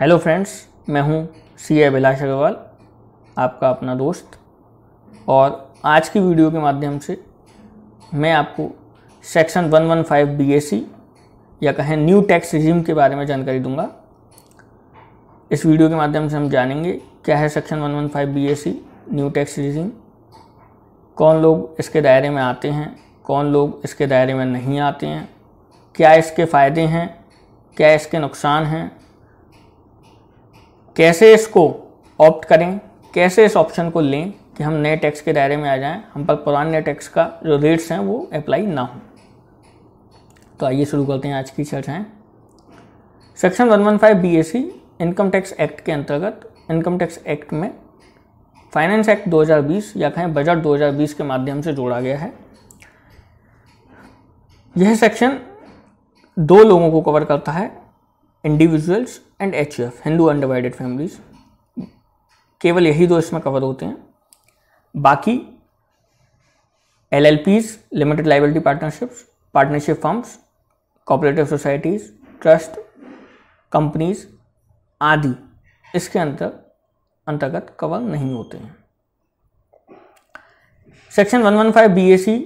hello friends मैं हूं सी ए अभिलाष अग्रवाल आपका अपना दोस्त और आज की वीडियो के माध्यम से मैं आपको सेक्शन 115 वन या कहें न्यू टैक्स रिजीम के बारे में जानकारी दूंगा इस वीडियो के माध्यम से हम जानेंगे क्या है section 115 one new tax regime कौन लोग इसके दायरे में आते हैं कौन लोग इसके दायरे में नहीं आते हैं क्या इसके फ़ायदे हैं क्या इसके नुकसान हैं कैसे इसको ऑप्ट करें कैसे इस ऑप्शन को लें कि हम नए टैक्स के दायरे में आ जाएं हम पर पुराने टैक्स का जो रेट्स हैं वो अप्लाई ना हो तो आइए शुरू करते हैं आज की चर्चाएँ section one one S C income tax act के अंतर्गत इनकम टैक्स एक्ट में फाइनेंस एक्ट 2020 या कहें बजट 2020 के माध्यम से जोड़ा गया है यह सेक्शन दो लोगों को कवर करता है individuals and H F Hindu undivided families केवल यही दो इसमें कवर होते हैं बाकी L L Ps limited liability partnerships partnership firms cooperative societies trust companies आदि इसके अंतर अंतर्गत कवर नहीं होते हैं सेक्शन 115 सी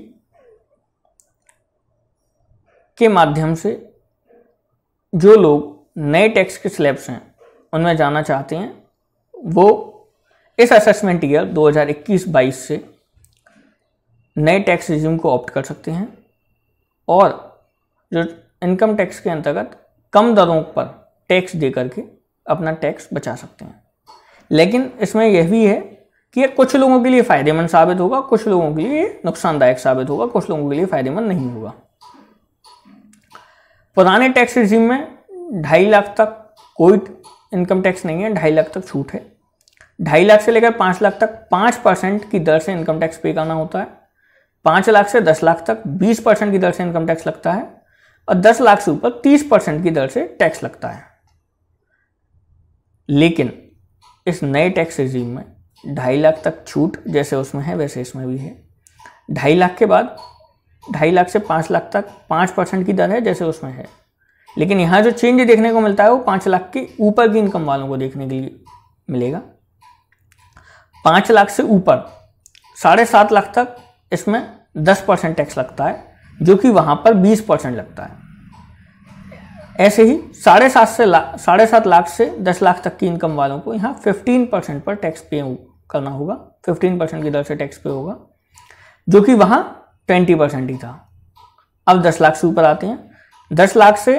के माध्यम से जो लोग नए टैक्स के स्लैब्स हैं उनमें जाना चाहते हैं वो इस असेसमेंट ईयर 2021-22 से नए टैक्स रिज्यूम को ऑप्ट कर सकते हैं और जो इनकम टैक्स के अंतर्गत कम दरों पर टैक्स दे करके अपना टैक्स बचा सकते हैं लेकिन इसमें यह भी है कि यह कुछ लोगों के लिए फ़ायदेमंद साबित होगा कुछ लोगों के लिए नुकसानदायक साबित होगा कुछ लोगों के लिए फ़ायदेमंद नहीं होगा पुराने टैक्स रिज्यूम में ढाई लाख तक कोई इनकम टैक्स नहीं है ढाई लाख तक छूट है ढाई लाख से लेकर पाँच लाख तक पाँच परसेंट की दर से इनकम टैक्स पे करना होता है पाँच लाख से दस लाख तक बीस परसेंट की दर से इनकम टैक्स लगता है और दस लाख से ऊपर तीस परसेंट की दर से टैक्स लगता है लेकिन इस नए टैक्स रिजीम में ढाई लाख तक छूट जैसे उसमें है वैसे इसमें भी है ढाई लाख के बाद ढाई लाख से पाँच लाख तक पाँच परसेंट की दर है जैसे उसमें है लेकिन यहाँ जो चेंज देखने को मिलता है वो पाँच लाख के ऊपर की इनकम वालों को देखने के लिए मिलेगा पाँच लाख से ऊपर साढ़े सात लाख तक इसमें दस परसेंट टैक्स लगता है जो कि वहाँ पर बीस परसेंट लगता है ऐसे ही साढ़े सात से साढ़े सात लाख से दस लाख तक की इनकम वालों को यहाँ फिफ्टीन परसेंट पर टैक्स पे करना होगा फिफ्टीन परसेंट की दर से टैक्स पे होगा जो कि वहाँ ट्वेंटी परसेंट ही था अब दस लाख से ऊपर आते हैं दस लाख से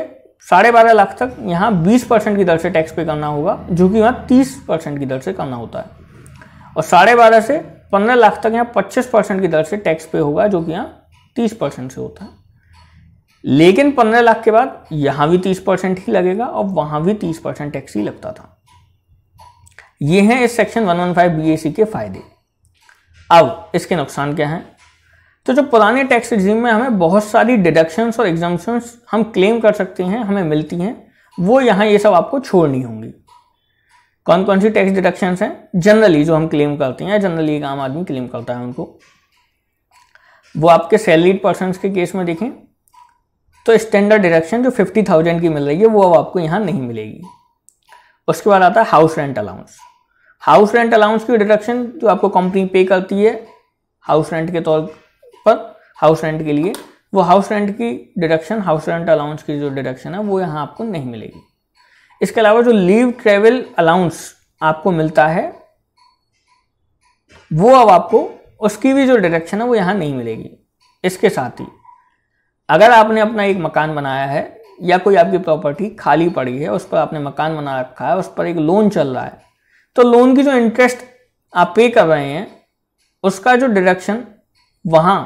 साढ़े बारह लाख तक यहाँ बीस परसेंट की दर से टैक्स पे करना होगा जो कि यहाँ तीस परसेंट की दर से करना होता है और साढ़े बारह से पंद्रह लाख तक यहाँ पच्चीस परसेंट की दर से टैक्स पे होगा जो कि यहाँ तीस परसेंट से होता है लेकिन पंद्रह लाख के बाद यहाँ भी तीस परसेंट ही लगेगा और वहाँ भी तीस परसेंट टैक्स ही लगता था ये हैं इस सेक्शन वन ए सी के फायदे अब इसके नुकसान क्या हैं तो जो पुराने टैक्स रिजीम में हमें बहुत सारी डिडक्शंस और एग्जाम्शंस हम क्लेम कर सकते हैं हमें मिलती हैं वो यहाँ ये सब आपको छोड़नी होंगी कौन कौन सी टैक्स डिडक्शंस हैं जनरली जो हम क्लेम करते हैं जनरली एक आम आदमी क्लेम करता है उनको वो आपके सैलरीड पर्सन के केस में देखें तो स्टैंडर्ड डिडक्शन जो फिफ्टी थाउजेंड की मिल रही है वो अब आपको यहाँ नहीं मिलेगी उसके बाद आता है house rent allowance house rent allowance की डिडक्शन जो आपको कंपनी पे करती है हाउस रेंट के तौर पर हाउस रेंट के लिए वो हाउस रेंट की डिडक्शन हाउस रेंट अलाउंस की जो डिडक्शन है वो यहाँ आपको नहीं मिलेगी इसके अलावा जो लीव ट्रेवल अलाउंस आपको मिलता है वो अब आपको उसकी भी जो डिडक्शन है वो यहाँ नहीं मिलेगी इसके साथ ही अगर आपने अपना एक मकान बनाया है या कोई आपकी प्रॉपर्टी खाली पड़ी है उस पर आपने मकान बना रखा है उस पर एक लोन चल रहा है तो लोन की जो इंटरेस्ट आप पे कर रहे हैं उसका जो डिडक्शन वहाँ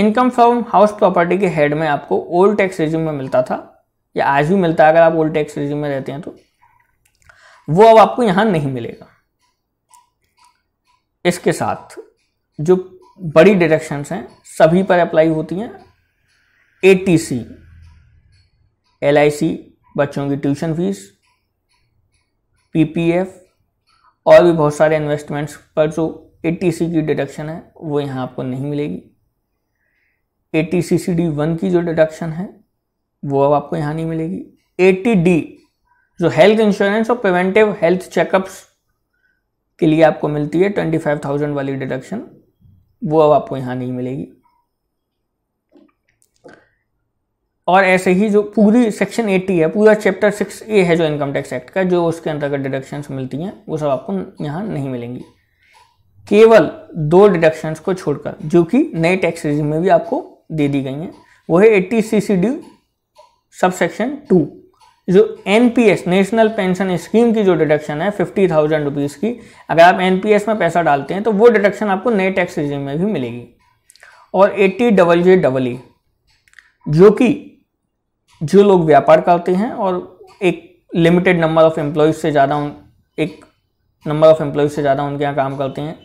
इनकम फ्रॉम हाउस प्रॉपर्टी के हेड में आपको ओल्ड टैक्स रिज्यूम में मिलता था या आज भी मिलता है अगर आप ओल्ड टैक्स रिज्यूम में रहते हैं तो वो अब आपको यहां नहीं मिलेगा इसके साथ जो बड़ी डिडक्शंस हैं सभी पर अप्लाई होती हैं ए eighty C L I C बच्चों की tuition fees P P F और भी बहुत सारे इन्वेस्टमेंट्स पर जो ए टी सी की डिडक्शन है वो यहाँ आपको नहीं मिलेगी eighty C C D one की जो डिडक्शन है वो अब आपको यहाँ नहीं मिलेगी ए टी डी जो हेल्थ इंश्योरेंस और प्रिवेंटिव हेल्थ चेकअप्स के लिए आपको मिलती है ट्वेंटी फाइव थाउजेंड वाली डिडक्शन वो अब आपको यहाँ नहीं मिलेगी और ऐसे ही जो पूरी सेक्शन 80 है पूरा चैप्टर 6 ए है जो इनकम टैक्स एक्ट का जो उसके अंतर्गत डिडक्शंस मिलती हैं वो सब आपको यहाँ नहीं मिलेंगी केवल दो डिडक्शंस को छोड़कर जो कि नए टैक्स रिजिम में भी आपको दे दी गई हैं वो है eighty C C D sub section two जो N P S national pension scheme की जो डिडक्शन है फिफ्टी थाउजेंड रुपीज़ की अगर आप एन पी एस में पैसा डालते हैं तो वो डिडक्शन आपको नए टैक्स रिजीम में भी मिलेगी और eighty double J double E जो कि जो लोग व्यापार करते हैं और एक लिमिटेड नंबर ऑफ एम्प्लॉयज़ से ज़्यादा उन एक नंबर ऑफ एम्प्लॉयज़ से ज़्यादा उनके यहाँ काम करते हैं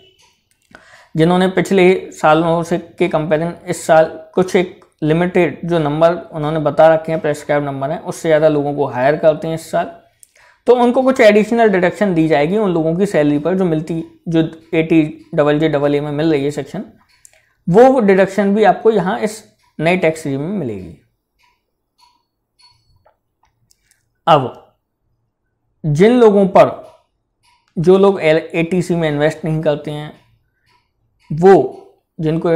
जिन्होंने पिछले सालों से के कंपेरिजन इस साल कुछ एक लिमिटेड जो नंबर उन्होंने बता रखे हैं प्रेस्क्राइब नंबर हैं उससे ज़्यादा लोगों को हायर करते हैं इस साल तो उनको कुछ एडिशनल डिडक्शन दी जाएगी उन लोगों की सैलरी पर जो मिलती जो eighty double J double A में मिल रही है सेक्शन वो डिडक्शन भी आपको यहाँ इस नए टैक्स रिजीम में मिलेगी अब जिन लोगों पर जो लोग ए टी सी में इन्वेस्ट नहीं करते हैं वो जिनको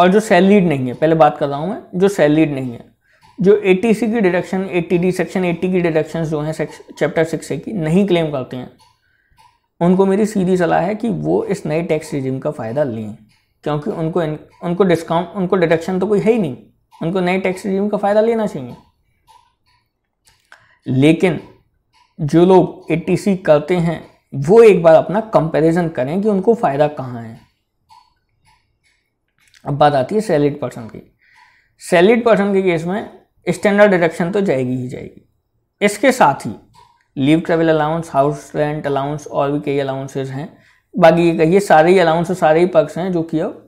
और जो सैलरीड नहीं है पहले बात कर रहा हूँ मैं जो सैलरीड नहीं है जो ए की डिडक्शन ए सेक्शन एट्टी की डिडक्शन जो हैं चैप्टर सिक्स ए की नहीं क्लेम करते हैं उनको मेरी सीधी सलाह है कि वो इस नए टैक्स रिजिम का फ़ायदा लें क्योंकि उनको उनको डिस्काउंट उनको डिडक्शन तो कोई है ही नहीं उनको नए टैक्स रिजिम का फ़ायदा लेना चाहिए लेकिन जो लोग ए करते हैं वो एक बार अपना कंपैरिजन करें कि उनको फ़ायदा कहाँ है अब बात आती है सैलिड पर्सन की सैलिड पर्सन के केस में स्टैंडर्ड डिडक्शन तो जाएगी ही जाएगी इसके साथ ही leave travel allowance house rent allowance और भी कई अलाउंसेज हैं बाकी ये सारे ही अलाउंस सारे ही पक्ष हैं जो कि अब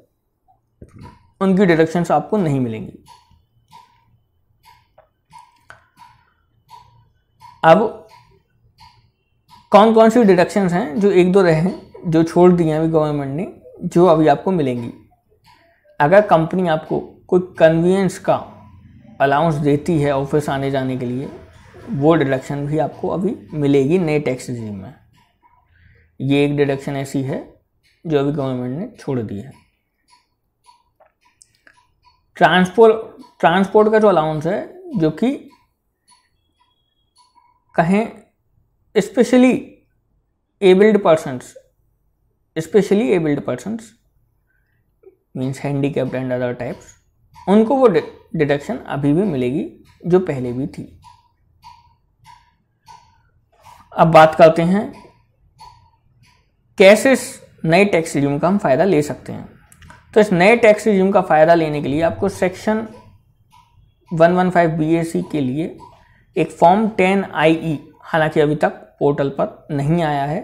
उनकी डिडक्शन आपको नहीं मिलेंगी अब कौन कौन सी डिडक्शंस हैं जो एक दो रहे हैं जो छोड़ दिए हैं अभी गवर्नमेंट ने जो अभी आपको मिलेंगी अगर कंपनी आपको कोई कन्वीनियंस का अलाउंस देती है ऑफिस आने जाने के लिए वो डिडक्शन भी आपको अभी मिलेगी नए टैक्स रिजीम में ये एक डिडक्शन ऐसी है जो अभी गवर्नमेंट ने छोड़ दी है ट्रांसपोर्ट ट्रांसपोर्ट का जो अलाउंस है जो कि कहें specially abled persons specially abled persons means handicapped and other types उनको वो डिडक्शन अभी भी मिलेगी जो पहले भी थी अब बात करते हैं कैसे इस नए टैक्स रिज्यूम का हम फ़ायदा ले सकते हैं तो इस नए टैक्स रिज्यूम का फ़ायदा लेने के लिए आपको सेक्शन 115 बीएसी के लिए एक फॉर्म 10 आईई हालांकि अभी तक पोर्टल पर नहीं आया है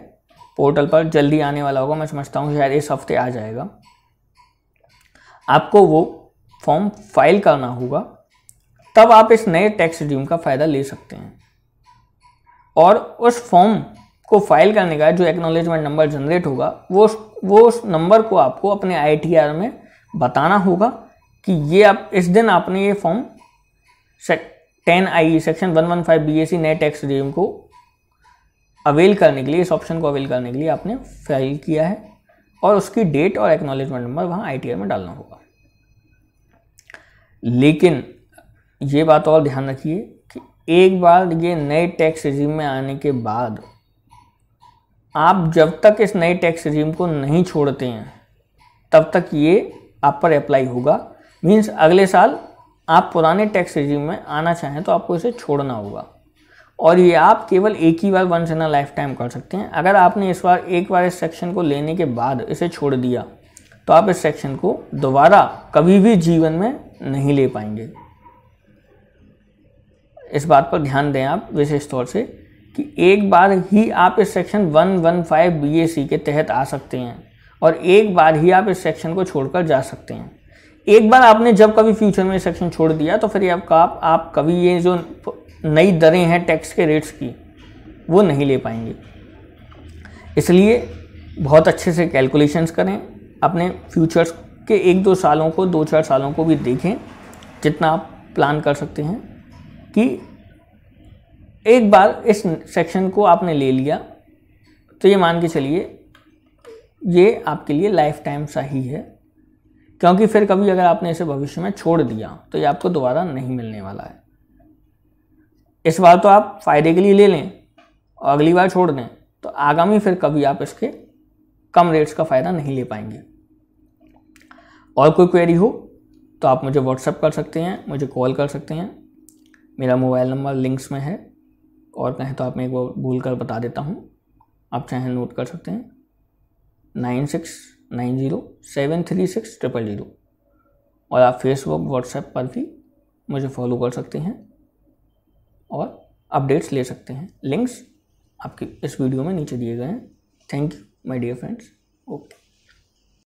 पोर्टल पर जल्दी आने वाला होगा मैं समझता हूँ शायद इस हफ्ते आ जाएगा आपको वो फॉर्म फाइल करना होगा तब आप इस नए टैक्स रिड्यूम का फ़ायदा ले सकते हैं और उस फॉर्म को फाइल करने का जो एक्नोलेजमेंट नंबर जनरेट होगा वो वो उस नंबर को आपको अपने आई में बताना होगा कि ये आप इस दिन आपने ये form ten I section one one five B S नए टैक्स रिज्यूम को अवेल करने के लिए इस ऑप्शन को अवेल करने के लिए आपने फाइल किया है और उसकी डेट और एक्नोलेजमेंट नंबर वहाँ आई में डालना होगा लेकिन ये बात और ध्यान रखिए कि एक बार ये नए टैक्स रिजीम में आने के बाद आप जब तक इस नए टैक्स रिजीम को नहीं छोड़ते हैं तब तक ये आप पर अप्लाई होगा मीन्स अगले साल आप पुराने टैक्स रिजीम में आना चाहें तो आपको इसे छोड़ना होगा और ये आप केवल एक ही बार once in a lifetime कर सकते हैं अगर आपने इस बार एक बार इस सेक्शन को लेने के बाद इसे छोड़ दिया तो आप इस सेक्शन को दोबारा कभी भी जीवन में नहीं ले पाएंगे इस बात पर ध्यान दें आप विशेष तौर से कि एक बार ही आप इस सेक्शन 115 वन के तहत आ सकते हैं और एक बार ही आप इस सेक्शन को छोड़कर जा सकते हैं एक बार आपने जब कभी फ्यूचर में सेक्शन छोड़ दिया तो फिर आपका आप, आप कभी ये जो नई दरें हैं टैक्स के रेट्स की वो नहीं ले पाएंगे इसलिए बहुत अच्छे से कैलकुलेशंस करें अपने फ्यूचर्स कि एक दो सालों को दो चार सालों को भी देखें जितना आप प्लान कर सकते हैं कि एक बार इस सेक्शन को आपने ले लिया तो ये मान के चलिए ये आपके लिए लाइफ टाइम सा ही है क्योंकि फिर कभी अगर आपने इसे भविष्य में छोड़ दिया तो ये आपको दोबारा नहीं मिलने वाला है इस बार तो आप फ़ायदे के लिए ले लें और अगली बार छोड़ दें तो आगामी फिर कभी आप इसके कम रेट्स का फ़ायदा नहीं ले पाएंगे और कोई क्वेरी हो तो आप मुझे व्हाट्सअप कर सकते हैं मुझे कॉल कर सकते हैं मेरा मोबाइल नंबर लिंक्स में है और कहें तो आप मैं एक बार भूल कर बता देता हूँ आप चाहें नोट कर सकते हैं nine six nine zero seven three six triple zero और आप फेसबुक व्हाट्सएप पर भी मुझे फॉलो कर सकते हैं और अपडेट्स ले सकते हैं लिंक्स आपके इस वीडियो में नीचे दिए गए हैं thank you my dear friends okay